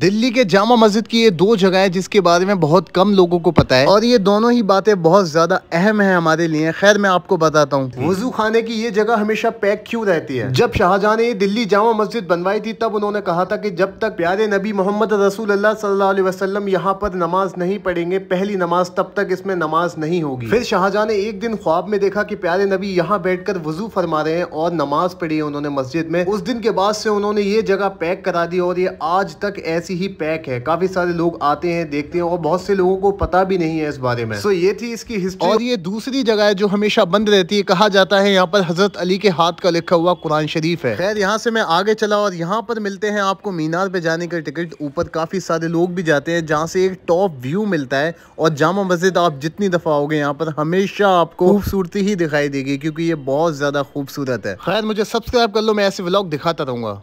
दिल्ली के जामा मस्जिद की ये दो जगह है जिसके बारे में बहुत कम लोगों को पता है और ये दोनों ही बातें बहुत ज्यादा अहम है हमारे लिए खैर मैं आपको बताता हूँ वजू खाने की ये जगह हमेशा पैक क्यों रहती है जब शाहजहां ने ये दिल्ली जामा मस्जिद बनवाई थी तब उन्होंने कहा था कि जब तक प्यारे नबी मोहम्मद रसूल अल्लाह सल्लल्लाहु अलैहि वसल्लम यहाँ पर नमाज नहीं पढ़ेंगे पहली नमाज तब तक इसमें नमाज नहीं होगी फिर शाहजहां ने एक दिन ख्वाब में देखा की प्यारे नबी यहाँ बैठ कर वजू फरमा रहे हैं और नमाज पढ़ी है उन्होंने मस्जिद में उस दिन के बाद से उन्होंने ये जगह पैक करा दी और ये आज तक ऐसे ऐसी ही पैक है काफी सारे लोग आते हैं देखते हैं और बहुत से लोगों को पता भी नहीं है इस बारे में सो ये थी इसकी हिस्ट्री और ये दूसरी जगह है जो हमेशा बंद रहती है कहा जाता है यहाँ पर हजरत अली के हाथ का लिखा हुआ कुरान शरीफ है खैर यहाँ से मैं आगे चला और यहाँ पर मिलते हैं आपको मीनार पे जाने का टिकट ऊपर काफी सारे लोग भी जाते हैं जहाँ से एक टॉप व्यू मिलता है और जामा मस्जिद आप जितनी दफा आओगे यहाँ पर हमेशा आपको खूबसूरती ही दिखाई देगी क्योंकि ये बहुत ज्यादा खूबसूरत है खैर मुझे सब्सक्राइब कर लो मैं ऐसे ब्लॉग दिखाता रहूंगा